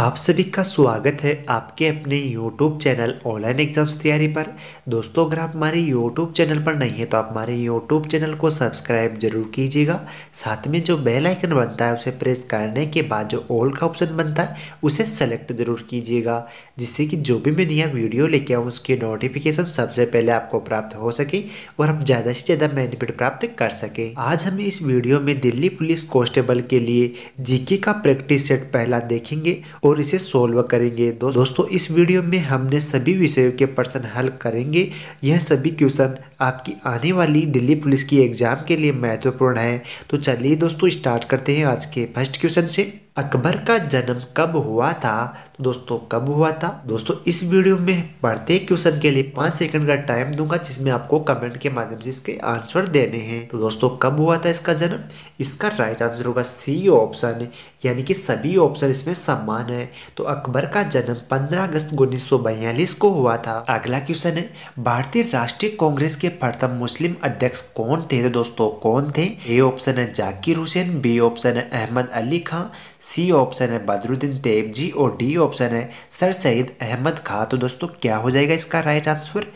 आप सभी का स्वागत है आपके अपने YouTube चैनल ऑनलाइन एग्जाम्स तैयारी पर दोस्तों अगर आप हमारे YouTube चैनल पर नहीं है तो आप हमारे YouTube चैनल को सब्सक्राइब जरूर कीजिएगा साथ में जो बेल आइकन बनता है उसे प्रेस करने के बाद जो ऑल का ऑप्शन बनता है उसे सेलेक्ट जरूर कीजिएगा जिससे कि जो भी मैं नया वीडियो लेके आऊँ उसकी नोटिफिकेशन सबसे पहले आपको प्राप्त हो सके और हम ज़्यादा से ज़्यादा बेनिफिट प्राप्त कर सके आज हम इस वीडियो में दिल्ली पुलिस कॉन्स्टेबल के लिए जीके का प्रैक्टिस सेट पहला देखेंगे और और इसे सोल्व करेंगे दो, दोस्तों इस वीडियो में हमने सभी विषयों के प्रश्न हल करेंगे यह सभी क्वेश्चन आपकी आने वाली दिल्ली पुलिस की एग्जाम के लिए महत्वपूर्ण है तो चलिए दोस्तों स्टार्ट करते हैं आज के फर्स्ट क्वेश्चन से अकबर का जन्म कब हुआ था तो दोस्तों कब हुआ था दोस्तों इस वीडियो में प्रत्येक क्वेश्चन के लिए पांच सेकंड का टाइम दूंगा जिसमें आपको कमेंट के माध्यम से इसके आंसर देने हैं तो दोस्तों कब हुआ था इसका जन्म इसका राइट आंसर होगा सी ऑप्शन यानी कि सभी ऑप्शन इसमें सम्मान है तो अकबर का जन्म पंद्रह अगस्त उन्नीस को हुआ था अगला क्वेश्चन है भारतीय राष्ट्रीय कांग्रेस के प्रथम मुस्लिम अध्यक्ष कौन थे तो दोस्तों कौन थे ए ऑप्शन है जाकिर हुसैन बी ऑप्शन है अहमद अली खान सी ऑप्शन है बदरुद्दीन तेब जी और डी ऑप्शन है सर सईद अहमद खां तो दोस्तों क्या हो जाएगा इसका राइट आंसर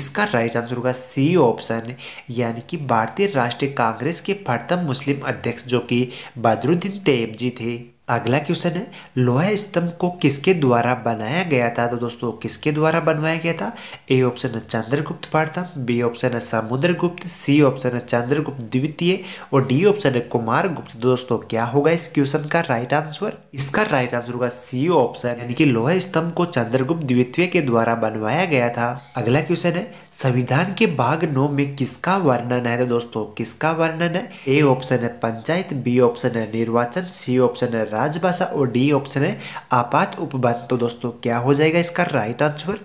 इसका राइट आंसर होगा सी ऑप्शन यानी कि भारतीय राष्ट्रीय कांग्रेस के प्रथम मुस्लिम अध्यक्ष जो कि बदरुद्दीन तेब जी थे अगला क्वेश्चन है लोहा स्तंभ को किसके द्वारा बनाया गया था तो दोस्तों किसके द्वारा बनवाया गया था ए ऑप्शन है चंद्रगुप्त पाठता बी ऑप्शन है समुद्रगुप्त सी ऑप्शन है चंद्रगुप्त द्वितीय और डी ऑप्शन है कुमार गुप्त तो दोस्तों क्या होगा इस क्वेश्चन का राइट आंसर इसका राइट आंसर होगा सी ऑप्शन यानी कि लोहा स्तंभ को चंद्रगुप्त द्वितीय के द्वारा बनवाया गया था अगला क्वेश्चन है संविधान के भाग नौ में किसका वर्णन है तो दोस्तों किसका वर्णन है ए ऑप्शन है पंचायत बी ऑप्शन है निर्वाचन सी ऑप्शन है राजभाषा और डी ऑप्शन है आपात उपबात तो दोस्तों क्या हो जाएगा इसका राइट आंसर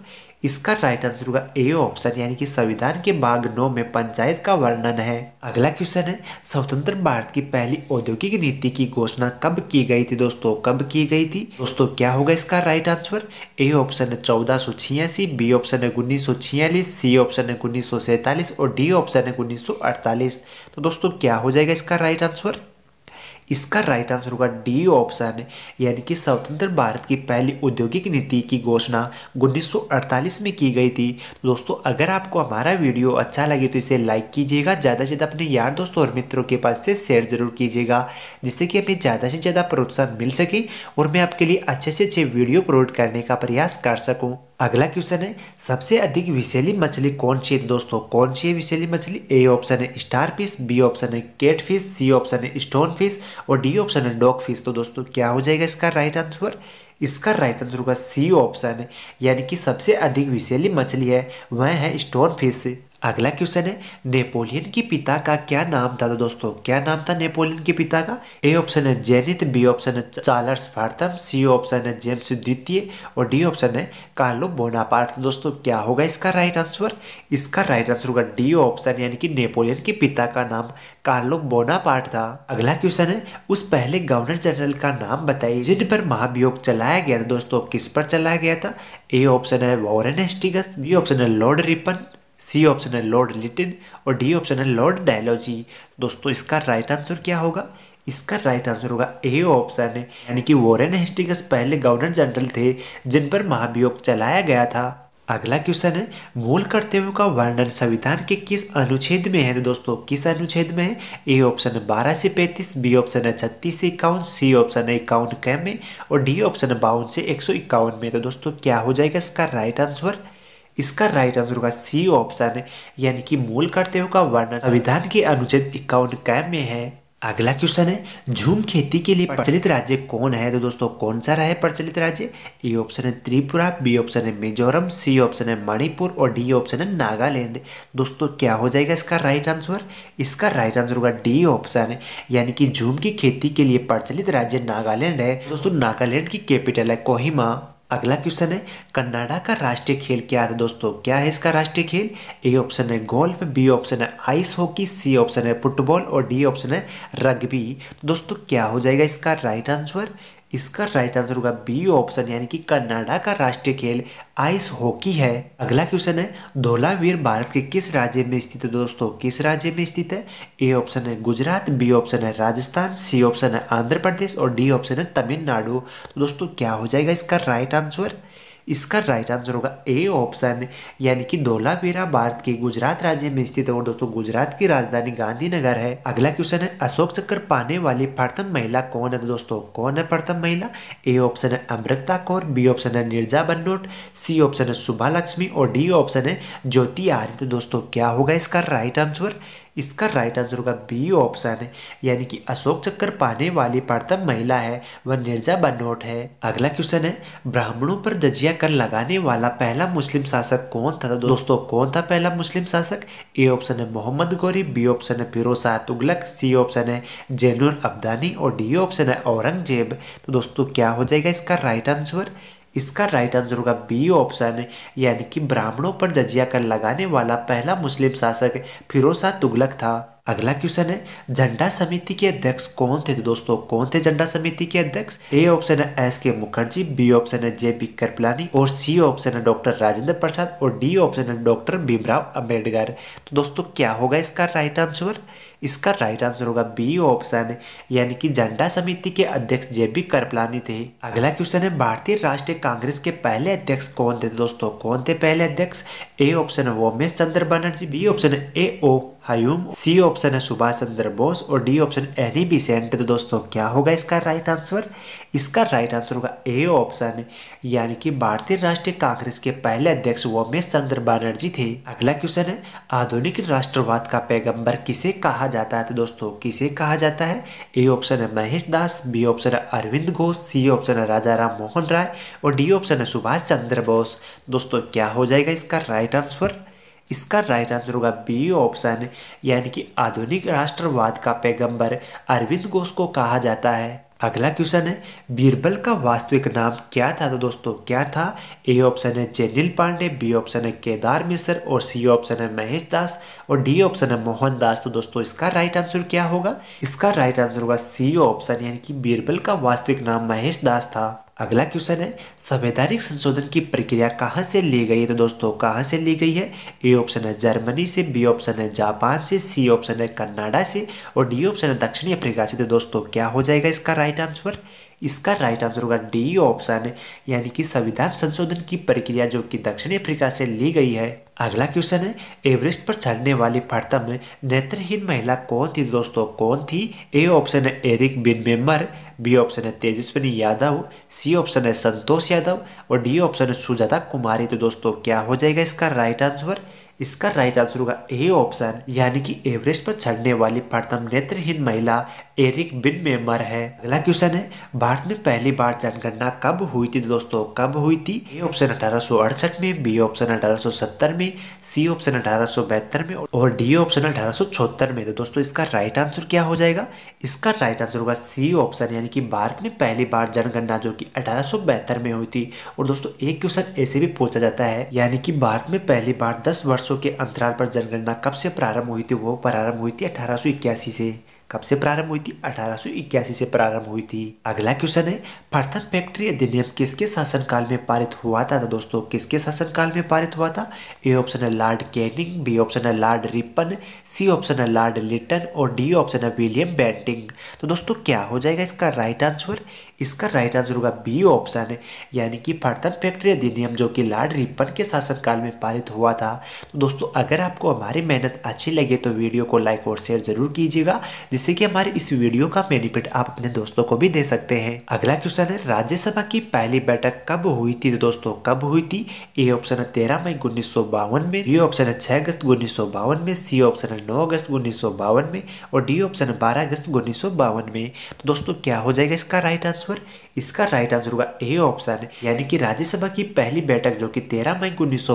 इसका राइट आंसर होगा ए ऑप्शन यानी कि संविधान के भाग नौ में पंचायत का वर्णन है अगला क्वेश्चन है स्वतंत्र भारत की पहली औद्योगिक नीति की घोषणा कब की गई थी दोस्तों कब की गई थी दोस्तों क्या होगा इसका राइट आंसर ए ऑप्शन है चौदह सौ छियासी बी ऑप्शन है उन्नीस सौ छियालीस सी ऑप्शन है उन्नीस सौ सैंतालीस और डी ऑप्शन है उन्नीस सौ अड़तालीस तो दोस्तों क्या हो जाएगा इसका राइट आंसर इसका राइट आंसर होगा डी ऑप्शन यानी कि स्वतंत्र भारत की पहली औद्योगिक नीति की घोषणा 1948 में की गई थी तो दोस्तों अगर आपको हमारा वीडियो अच्छा लगे तो इसे लाइक कीजिएगा ज़्यादा से ज़्यादा अपने यार दोस्तों और मित्रों के पास से शेयर जरूर कीजिएगा जिससे कि हमें ज़्यादा से ज़्यादा प्रोत्साहन मिल सके और मैं आपके लिए अच्छे से अच्छे वीडियो प्रोवाइड करने का प्रयास कर सकूँ अगला क्वेश्चन है सबसे अधिक विशेली मछली कौन सी है दोस्तों कौन सी है विशेली मछली ए ऑप्शन है स्टार फिश बी ऑप्शन है केट फिश सी ऑप्शन है स्टोन फिश और डी ऑप्शन है डॉग फिश तो दोस्तों क्या हो जाएगा इसका राइट आंसर इसका राइट आंसर होगा सी ऑप्शन है यानी कि सबसे अधिक विशेली मछली है वह है स्टोन फिश अगला क्वेश्चन है नेपोलियन के पिता का क्या नाम था तो दोस्तों क्या नाम था नेपोलियन के पिता का ए ऑप्शन है जेनित बी ऑप्शन है चार्ल्स फार्थम सी ऑप्शन है जेम्स द्वितीय और डी ऑप्शन है कार्लो तो बोनापार्ट दोस्तों क्या होगा इसका राइट आंसर इसका राइट आंसर होगा डी ऑप्शन यानी कि नेपोलियन के पिता का नाम कार्लो बोनापार्ट था अगला क्वेश्चन है उस पहले गवर्नर जनरल का नाम बताइए जिन पर महाभियोग चलाया गया था दोस्तों किस पर चलाया गया था ए ऑप्शन है वॉरन एस्टिगस बी ऑप्शन है लॉर्ड रिपन सी ऑप्शन है लॉर्ड लिटिन और डी ऑप्शन है लॉर्ड डायलॉजी दोस्तों इसका राइट आंसर क्या होगा इसका राइट आंसर होगा ए ऑप्शन है यानी कि वॉरेन हेस्टिंग्स पहले गवर्नर जनरल थे जिन पर महाभियोग चलाया गया था अगला क्वेश्चन है मूल कर्तव्यों का वर्णन संविधान के किस अनुच्छेद में है तो दोस्तों किस अनुच्छेद में है ए ऑप्शन है बारह से पैंतीस बी ऑप्शन है छत्तीस से इक्यावन सी ऑप्शन है इक्यावन कै में और डी ऑप्शन है बावन से एक सौ इक्यावन में तो दोस्तों क्या हो जाएगा इसका राइट आंसर इसका राइट आंसर होगा सी ऑप्शन यानी कि मूल कर्तव्यों का वर्णन संविधान के अनुच्छेद इक्यावन कैम में है अगला क्वेश्चन है झूम खेती के लिए प्रचलित राज्य कौन है तो दोस्तों कौन सा रहा है प्रचलित राज्य ए ऑप्शन है त्रिपुरा बी ऑप्शन है मिजोरम सी ऑप्शन है मणिपुर और डी ऑप्शन है नागालैंड दोस्तों क्या हो जाएगा इसका राइट आंसर इसका राइट आंसर होगा डी ऑप्शन यानी कि झूम की खेती के लिए प्रचलित राज्य नागालैंड है दोस्तों नागालैंड की कैपिटल है कोहिमा अगला क्वेश्चन है कनाडा का राष्ट्रीय खेल क्या है तो दोस्तों क्या है इसका राष्ट्रीय खेल ए ऑप्शन है गोल्फ बी ऑप्शन है आइस हॉकी सी ऑप्शन है फुटबॉल और डी ऑप्शन है रग्बी तो दोस्तों क्या हो जाएगा इसका राइट आंसर इसका राइट आंसर होगा बी ऑप्शन यानी कि कनाडा का राष्ट्रीय खेल आइस हॉकी है अगला क्वेश्चन है धोलावीर भारत के किस राज्य में स्थित है दोस्तों किस राज्य में स्थित है ए ऑप्शन है गुजरात बी ऑप्शन है राजस्थान सी ऑप्शन है आंध्र प्रदेश और डी ऑप्शन है तमिलनाडु तो दोस्तों क्या हो जाएगा इसका राइट आंसर इसका राइट आंसर होगा ए ऑप्शन यानी कि धोलावीरा भारत के गुजरात राज्य में स्थित है और दोस्तों गुजरात की राजधानी गांधीनगर है अगला क्वेश्चन है अशोक चक्र पाने वाली प्रथम महिला कौन है तो दोस्तों कौन है प्रथम महिला ए ऑप्शन है अमृता कौर बी ऑप्शन है निर्जा बन्नोट सी ऑप्शन है सुभा लक्ष्मी और डी ऑप्शन है ज्योति आर्य तो दोस्तों क्या होगा इसका राइट आंसर इसका राइट आंसर होगा बी ऑप्शन है यानी कि अशोक चक्र पाने वाली प्रथम महिला है वह निर्जा बनोट है अगला क्वेश्चन है ब्राह्मणों पर जजिया कर लगाने वाला पहला मुस्लिम शासक कौन था तो दोस्तों कौन था पहला मुस्लिम शासक ए ऑप्शन है मोहम्मद गौरी बी ऑप्शन है फिरोज शाह तुगलक सी ऑप्शन है जैन अब्दानी और डी ऑप्शन है औरंगजेब तो दोस्तों क्या हो जाएगा इसका राइट आंसर इसका राइट आंसर होगा बी ऑप्शन यानी कि ब्राह्मणों पर जजिया कर लगाने वाला पहला मुस्लिम शासक फिरोसा तुगलक था अगला क्वेश्चन है झंडा समिति के अध्यक्ष कौन थे तो दोस्तों कौन थे झंडा समिति के अध्यक्ष ए ऑप्शन है एस के मुखर्जी बी ऑप्शन है जे पी कृपलानी और सी ऑप्शन है डॉक्टर राजेंद्र प्रसाद और डी ऑप्शन है डॉक्टर भीमराव अम्बेडकर तो दोस्तों क्या होगा इसका राइट आंसर इसका राइट आंसर होगा बी ऑप्शन यानी कि झंडा समिति के अध्यक्ष जे बी करपलानी थे अगला क्वेश्चन है भारतीय राष्ट्रीय कांग्रेस के पहले अध्यक्ष कौन थे तो दोस्तों कौन थे पहले अध्यक्ष ए ऑप्शन है वोमेश चंद्र बनर्जी बी ऑप्शन है ए ओ हयूम सी ऑप्शन है सुभाष चंद्र बोस और डी ऑप्शन एनी बिसेंट तो दोस्तों क्या होगा इसका राइट आंसर इसका राइट आंसर होगा ए ऑप्शन यानी कि भारतीय राष्ट्रीय कांग्रेस के पहले अध्यक्ष वोमेश चंद्र बनर्जी थे अगला क्वेश्चन है आधुनिक राष्ट्रवाद का पैगंबर किसे कहा जाता है तो दोस्तों किसे कहा जाता है ए ऑप्शन है महेश दास बी ऑप्शन है अरविंद घोष सी ऑप्शन है राजा राम मोहन राय और डी ऑप्शन है सुभाष चंद्र बोस दोस्तों क्या हो जाएगा इसका राइट आंसर इसका राइट आंसर होगा बी ऑप्शन यानी कि आधुनिक राष्ट्रवाद का पैगंबर अरविंद घोष को कहा जाता है अगला क्वेश्चन है बीरबल का वास्तविक नाम क्या था तो दोस्तों क्या था ए ऑप्शन है जेनिल पांडे बी ऑप्शन है केदार मिश्र और सी ऑप्शन है महेश दास और डी ऑप्शन है मोहन दास तो दोस्तों इसका राइट आंसर क्या होगा इसका राइट आंसर होगा सी ऑप्शन यानी कि बीरबल का वास्तविक नाम महेश दास था अगला क्वेश्चन है संवैधानिक संशोधन की प्रक्रिया कहाँ से ली गई है तो दोस्तों कहाँ से ली गई है ए ऑप्शन है जर्मनी से बी ऑप्शन है जापान से सी ऑप्शन है कनाडा से और डी ऑप्शन है दक्षिणी अफ्रीका से तो दोस्तों क्या हो जाएगा इसका राइट राइट आंसर इसका राइट आंसर होगा डी ऑप्शन यानी कि संविधान संशोधन की प्रक्रिया जो कि दक्षिण अफ्रीका से ली गई है अगला क्वेश्चन है एवरेस्ट पर चढ़ने वाली प्रथम नेत्रहीन महिला कौन थी दोस्तों कौन थी ए ऑप्शन है एरिक बिन मेम्बर बी ऑप्शन है तेजस्विनी यादव सी ऑप्शन है संतोष यादव और डी ऑप्शन है सुजाता कुमारी तो दोस्तों क्या हो जाएगा इसका राइट आंसर इसका राइट आंसर होगा ए ऑप्शन यानी कि एवरेस्ट पर चढ़ने वाली प्रथम नेत्रहीन महिला एरिक बिन मेमर है अगला क्वेश्चन है भारत में पहली बार जनगणना कब हुई थी दोस्तों कब हुई थी ए ऑप्शन अठारह में बी ऑप्शन अठारह में सी ऑप्शन अठारह में और डी ऑप्शन अठारह में तो दोस्तों इसका राइट आंसर क्या हो जाएगा इसका राइट आंसर होगा सी ऑप्शन यानी कि भारत में पहली बार जनगणना जो कि अठारह में हुई थी और दोस्तों एक क्वेश्चन ऐसे भी पूछा जाता है यानी कि भारत में पहली बार दस वर्षों के अंतराल पर जनगणना कब से प्रारंभ हुई थी वो प्रारंभ हुई थी अठारह से कब से प्रारंभ हुई थी अठारह से प्रारंभ हुई थी अगला क्वेश्चन है प्रथम फैक्ट्री अधिनियम किसके शासनकाल में पारित हुआ था तो दोस्तों किसके शासनकाल में पारित हुआ था ए ऑप्शन है लॉर्ड कैनिंग बी ऑप्शन है लॉर्ड रिपन सी ऑप्शन है लॉर्ड लिटन और डी ऑप्शन है विलियम बैंटिंग तो दोस्तों क्या हो जाएगा इसका राइट आंसर इसका राइट आंसर होगा बी ऑप्शन यानी कि प्रथम फैक्ट्री अधिनियम जो कि लॉर्ड रिपन के शासनकाल में पारित हुआ था तो दोस्तों अगर आपको हमारी मेहनत अच्छी लगे तो वीडियो को लाइक और शेयर जरूर कीजिएगा जिससे कि हमारे इस वीडियो का बेनिफिट आप अपने दोस्तों को भी दे सकते हैं अगला क्वेश्चन है राज्यसभा की पहली बैठक कब हुई थी तो दोस्तों कब हुई थी ए ऑप्शन है तेरह मई उन्नीस में बी ऑप्शन है छह अगस्त उन्नीस में सी ऑप्शन है नौ अगस्त उन्नीस में और डी ऑप्शन है बारह अगस्त उन्नीस में तो दोस्तों क्या हो जाएगा इसका राइट आंसर इसका राइट आंसर होगा ए ऑप्शन यानी कि राज्यसभा की पहली बैठक जो कि तेरह मई उन्नीस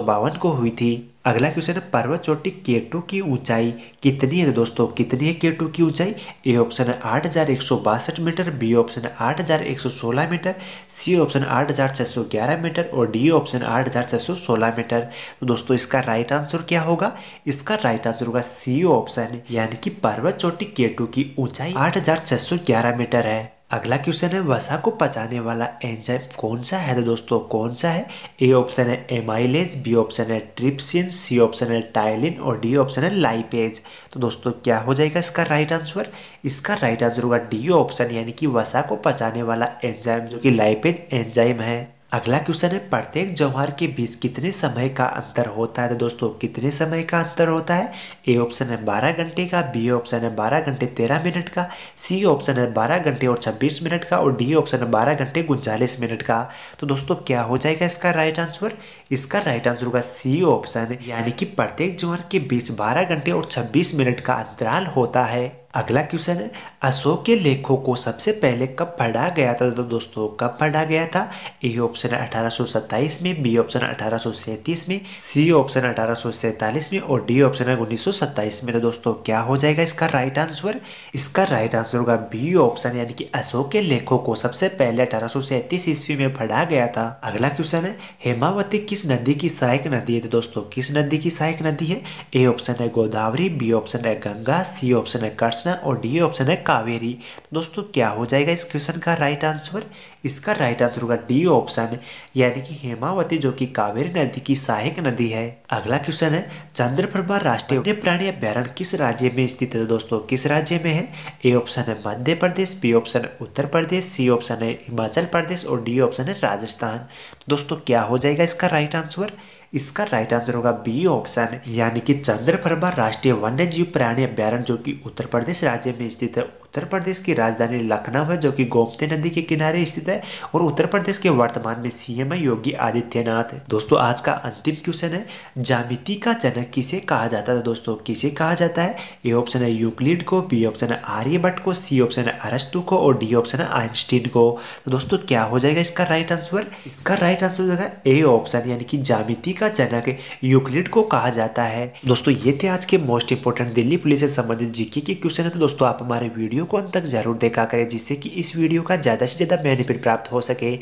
को हुई थी अगला क्वेश्चन है पर्वत चोटी के टू की ऊंचाई कितनी है तो दोस्तों कितनी है के टू की ऊंचाई ए ऑप्शन है आठ हजार एक सौ बासठ मीटर बी ऑप्शन है आठ हजार एक सौ सोलह मीटर सी ऑप्शन आठ हजार छह सौ ग्यारह मीटर और डी ऑप्शन आठ हजार छह सौ सोलह मीटर तो दोस्तों इसका राइट आंसर क्या होगा इसका राइट आंसर होगा सी ऑप्शन यानी कि पर्वत चोटी के टू की ऊंचाई आठ हजार छह सौ ग्यारह मीटर है अगला क्वेश्चन है वसा को पचाने वाला एंजाइम कौन सा है तो दोस्तों कौन सा है ए ऑप्शन है एमाइलेज बी ऑप्शन है ट्रिप्सिन सी ऑप्शन है टाइलिन और डी ऑप्शन है लाइपेज तो दोस्तों क्या हो जाएगा इसका राइट आंसर इसका राइट आंसर होगा डी ऑप्शन यानी कि वसा को पचाने वाला एंजाइम जो कि लाइपेज एंजाइम है अगला क्वेश्चन है प्रत्येक जौहर के बीच कितने समय का अंतर होता है तो दोस्तों कितने समय का अंतर होता है ए ऑप्शन है बारह घंटे का बी ऑप्शन है बारह घंटे तेरह मिनट का सी ऑप्शन है बारह घंटे और छब्बीस मिनट का और डी ऑप्शन है बारह घंटे उनचालीस मिनट का तो दोस्तों क्या हो जाएगा इसका राइट आंसर इसका राइट आंसर होगा सी ऑप्शन यानी कि प्रत्येक जौहर के बीच बारह घंटे और छब्बीस मिनट का अंतराल होता है अगला क्वेश्चन है अशोक के लेखों को सबसे पहले कब पढ़ा गया था तो दोस्तों कब पढ़ा गया था ए ऑप्शन 1827 में बी ऑप्शन 1837 में सी ऑप्शन अठारह में और डी ऑप्शन है उन्नीस में तो दोस्तों क्या हो जाएगा इसका राइट आंसर इसका राइट आंसर होगा बी ऑप्शन यानी कि अशोक के लेखों को सबसे पहले अठारह ईस्वी में पढ़ा गया था अगला क्वेश्चन है हेमावती किस नदी की सहायक नदी है तो दोस्तों किस नदी की सहायक नदी है ए ऑप्शन है गोदावरी बी ऑप्शन है गंगा सी ऑप्शन है कर्ष प्रश्न और डी ऑप्शन है कावेरी दोस्तों क्या हो जाएगा इस क्वेश्चन का राइट आंसर इसका राइट आंसर होगा डी ऑप्शन यानी कि हेमावती जो कि कावेरी नदी की सहायक नदी है अगला क्वेश्चन है चंद्रप्रभा राष्ट्रीय प्राणी अभ्यारण किस राज्य में स्थित है दोस्तों किस राज्य में है ए ऑप्शन है मध्य प्रदेश बी ऑप्शन है उत्तर प्रदेश सी ऑप्शन है हिमाचल प्रदेश और डी ऑप्शन है राजस्थान दोस्तों क्या हो जाएगा इसका राइट आंसर इसका राइट आंसर होगा बी ऑप्शन यानी कि चंद्रप्रभा राष्ट्रीय वन्य जीव प्राणी अभ्यारण जो कि उत्तर प्रदेश राज्य में स्थित है उत्तर प्रदेश की राजधानी लखनऊ है जो कि गोमती नदी के किनारे स्थित है और उत्तर प्रदेश के वर्तमान में सीएम है योगी आदित्यनाथ दोस्तों आज का अंतिम क्वेश्चन है जामिति का जनक किसे कहा जाता है तो दोस्तों किसे कहा जाता है ए ऑप्शन है यूक्लिड को बी ऑप्शन है आर्यभट्ट को सी ऑप्शन है अरस्तु को और डी ऑप्शन है आइंस्टीन को तो दोस्तों क्या हो जाएगा इसका राइट आंसर इसका राइट आंसर हो जाएगा ए ऑप्शन यानी कि जामिति का जनक यूक्लिड को कहा जाता है दोस्तों ये थे आज के मोस्ट इंपोर्टेंट दिल्ली पुलिस से संबंधित जीके के क्वेश्चन है तो दोस्तों आप हमारे वीडियो वीडियो को अंत तक ज़रूर देखा करें जिससे कि इस वीडियो का ज़्यादा से ज़्यादा बेनिफिट प्राप्त हो सके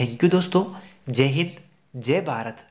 थैंक यू दोस्तों जय हिंद जय भारत